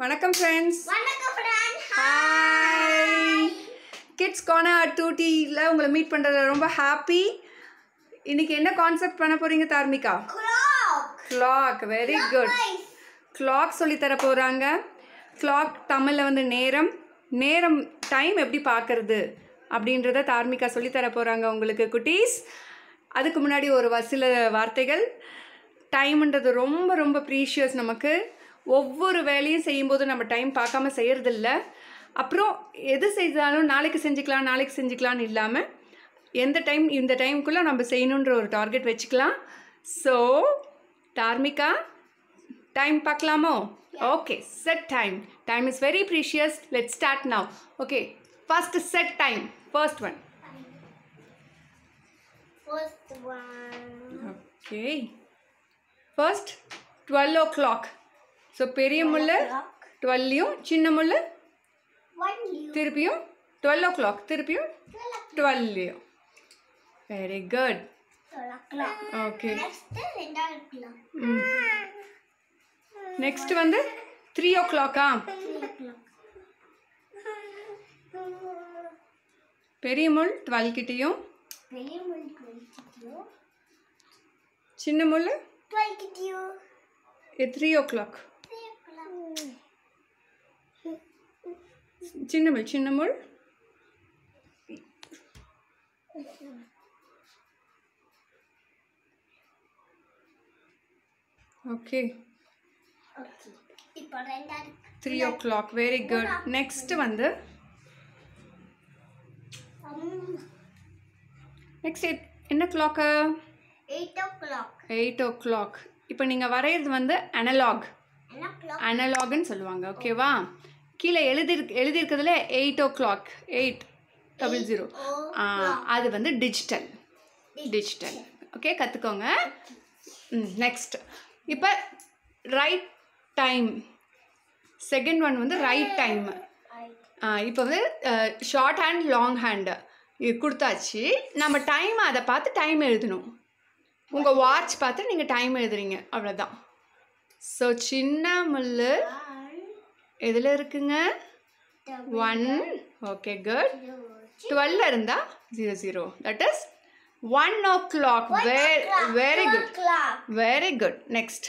வணக்கம் friends hi kids corner at to உங்களை meet பண்ணுறதுல ரொம்ப ஹாப்பி இன்னைக்கு என்ன கான்செப்ட் பண்ண போகிறீங்க Tharmika clock very good clock தர போகிறாங்க கிளாக் தமிழில் வந்து நேரம் நேரம் டைம் எப்படி பார்க்குறது அப்படின்றத தார்மிகா தர போகிறாங்க உங்களுக்கு குட்டீஸ் அதுக்கு முன்னாடி ஒரு சில வார்த்தைகள் டைம்ன்றது ரொம்ப ரொம்ப ப்ரீஷியஸ் நமக்கு ஒவ்வொரு வேலையும் செய்யும்போது நம்ம டைம் பார்க்காம செய்கிறதில்ல அப்புறம் எது செய்தாலும் நாளைக்கு செஞ்சுக்கலாம் நாளைக்கு செஞ்சுக்கலான்னு இல்லாமல் எந்த டைம் இந்த டைமுக்குள்ளே நம்ம செய்யணுன்ற ஒரு டார்கெட் வச்சுக்கலாம் ஸோ டார்மிகா டைம் பார்க்கலாமோ okay set time time is very precious let start now okay first set time first one okay first twelve o'clock so பெரிய முள்ளு டுவெல்லையும் சின்ன முள்ளு திருப்பியும் டுவெல் ஓ கிளாக் திருப்பியும் டுவெல்லையும் வெரி குட் ஓகே நெக்ஸ்ட் வந்து three ஓ கிளாக்கா பெரிய முள் டுவெல் கிட்டேயும் சின்ன முள் த்ரீ ஓ கிளாக் சின்னமுள் சின்னமுள் okay three o'clock very good next வந்து நெக்ஸ்ட் என்ன கிளாக்கு எயிட் ஓ கிளாக் இப்போ நீங்கள் வரைகிறது வந்து அனலாக் அனலாக்னு சொல்லுவாங்க ஓகேவா கீழே எழுதிருக்கு எழுதியிருக்கிறதுல eight o'clock eight double zero அது வந்து டிஜிட்டல் டிஜிட்டல் ஓகே கற்றுக்கோங்க நெக்ஸ்ட் இப்போ ரைட் டைம் செகண்ட் ஒன் வந்து ரைட் டைம் இப்போ வந்து ஷார்ட் ஹேண்ட் லாங் ஹேண்டு இது கொடுத்தாச்சு நம்ம டைம் அதை பார்த்து டைம் எழுதணும் உங்கள் வாட்ச் பார்த்து நீங்கள் டைம் எழுதுறீங்க அவ்வளோதான் ஸோ சின்ன முல்லு எதில் இருக்குங்க ஒன் ஓகே குட் டுவெல் இருந்தா zero zero that is one o'clock very good very good next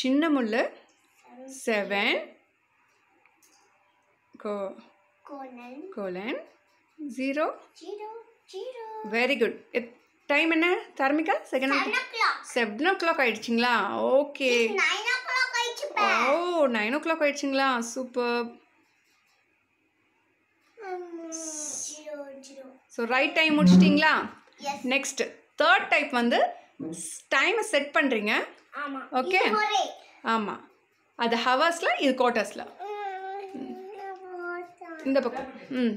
சின்ன முள்ளு செவன் கோ colon zero very good time என்ன Tharmika second seven o'clock ஆயிடுச்சுங்களா okay oh nine o'clock ஆயிடுச்சுங்களா super so right time முடிச்சிட்டிங்களா next third type வந்து டைமை set பண்ணுறீங்க ஓகே ஆமாம் அது ஹவர்ஸில் இது கோட்டர்ஸில் இந்த பக்கம் ம்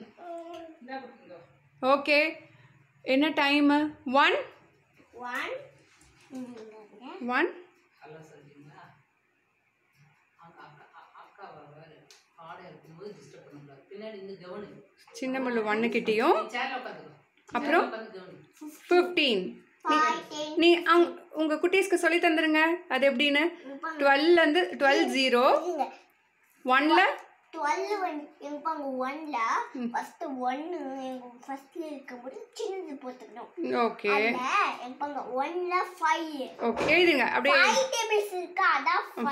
ஓகே என்ன டைமு ஒன் ஒன் சின்ன முள்ளு ஒன்று கிட்டேயும் அப்புறம் ஃபிஃப்டீன் நீ அவங்க உங்கள் குட்டீஸ்க்கு சொல்லி தந்துருங்க அது எப்படின்னு டுவெல்லேருந்து டுவெல் ஜீரோ ஒன்ல டுவெல் ஒன்னு ஓகே ஃபைவ் ஓகே எழுதுங்க அப்படியே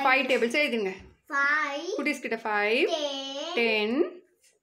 ஃபைவ் டேபிள்ஸ் எழுதுங்க குட்டீஸ் கிட்ட ஃபைவ் டென்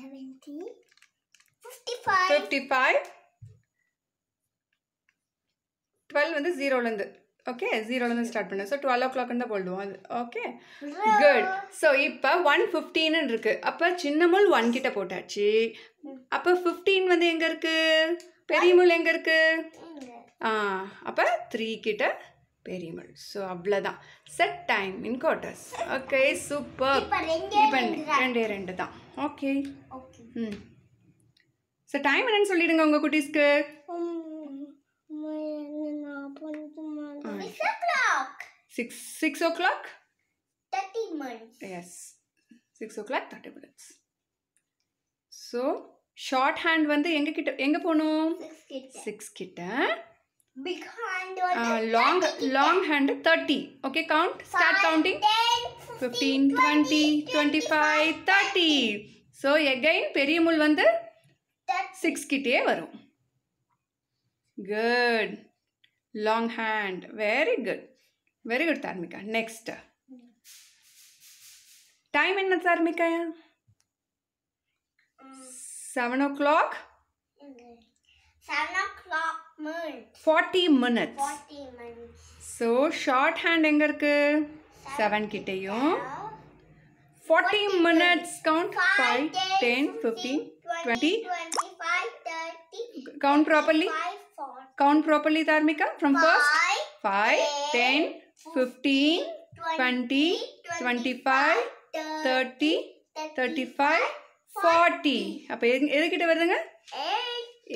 70, 55. 55. 12 வந்து 0லேருந்து ஓகே ஜீரோலேருந்து ஸ்டார்ட் பண்ணேன் ஸோ டுவெல் ஓ கிளாக்னு தான் போடுவோம் அது ஓகே குட் ஸோ இப்போ ஒன் ஃபிஃப்டீன்னு இருக்குது அப்போ சின்னமுள் ஒன் கிட்ட போட்டாச்சு அப்போ ஃபிஃப்டீன் வந்து எங்கே இருக்குது பெரியமுள் எங்கே இருக்குது ஆ அப்போ த்ரீ கிட்ட பெரியமல் ஸோ அவ்வளோதான் set time in quarters okay super இப்போ ரெண்டே ரெண்டு தான் ஓகே ம் ஸோ டைம் என்னன்னு சொல்லிடுங்க உங்கள் குட்டீஸ்க்கு six six o'clock yes six o thirty so short hand வந்து எங்கே போகணும் சிக்ஸ் கிட்ட Big hand uh, long long hand 30 okay count start Five, counting 10, 15, 15 20, 20 25 30 so again பெரிய முள் வந்து 6 கிட்டே வரும் good long hand very good very good தார்மிகா next time என்ன தார்மிகா Seven o'clock 7 o'clock moon. 40 minutes. 40 minutes. So, short hand எங்க இருக்கு? 7 கிட்டேயும். 40 minutes count 5, 10, 15, 20. 25, Count properly. Count properly, Dharmika. From first. 5, 10, 15, 20, 25, 30, 35, 40. அப்போ எதுக்கிட்ட வருதுங்க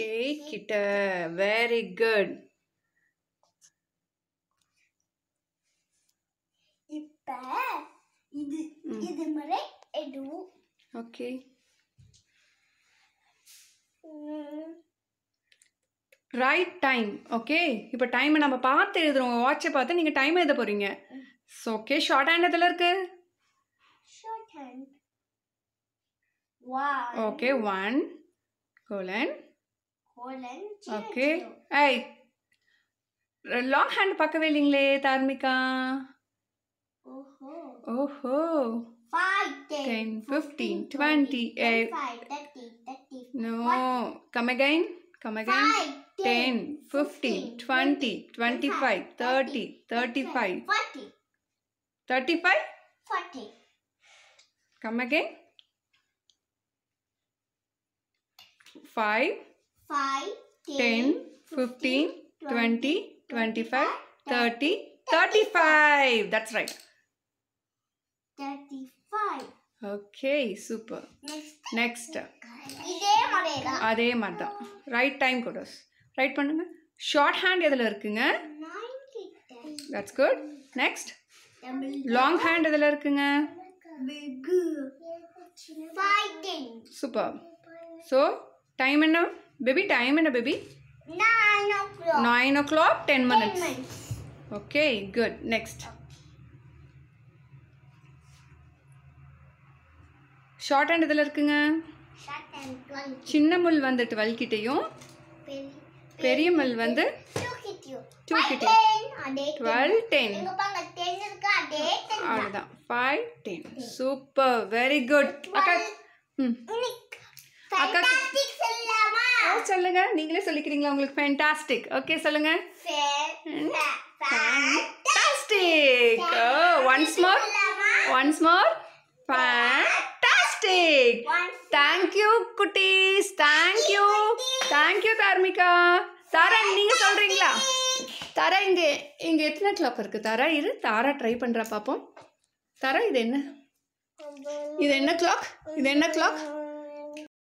ஏய் கிட்ட வெரி குட் இப்போ இது இது முறை எடுவோம் ஓகே ரைட் டைம் ஓகே இப்போ டைமை நம்ம பார்த்து எழுதுறோம் வாட்சை பார்த்து நீங்கள் டைம் எழுத போகிறீங்க ஸோ ஓகே ஷார்ட் ஹேண்ட் எதில் இருக்கு short hand okay one colon okay I long hand பார்க்கவே இல்லைங்களே தார்மிகா ஓஹோ ten fifteen twenty eight no come again come again ten fifteen twenty twenty five thirty thirty five thirty five come again five ten fifteen twenty twenty five thirty thirty five that's right okay super next அதே மாதிரி தான் right time கொடோஸ் right பண்ணுங்க short hand எதில் இருக்குங்க that's good next long hand எதில் இருக்குங்க super so time என்ன பேபி டைம் என்ன baby nine o o'clock ten minutes okay good next short hand இதில் இருக்குங்க சின்ன முள் வந்து டுவெல் கிட்டேயும் பெரிய முள் வந்து டூ கிட்டேயும் டுவெல் டென் அவ்வளோதான் five ten super very good அக்கா ம் அக்கா சொல்லுங்க நீங்களே சொல்லிக்கிறீங்களா உங்களுக்கு ஃபேண்டாஸ்டிக் ஓகே சொல்லுங்க fantastic oh once more once more fantastic thank you குட்டீஸ் தேங்க் யூ தார்மிகா தாரா நீங்கள் சொல்கிறீங்களா தாரா இங்கே இங்கே எத்தனை கிளாப் இருக்குது தாரா இரு தாரா ட்ரை பண்ணுறா பார்ப்போம் தாரா இது என்ன இது என்ன கிளாக் இது என்ன கிளாக்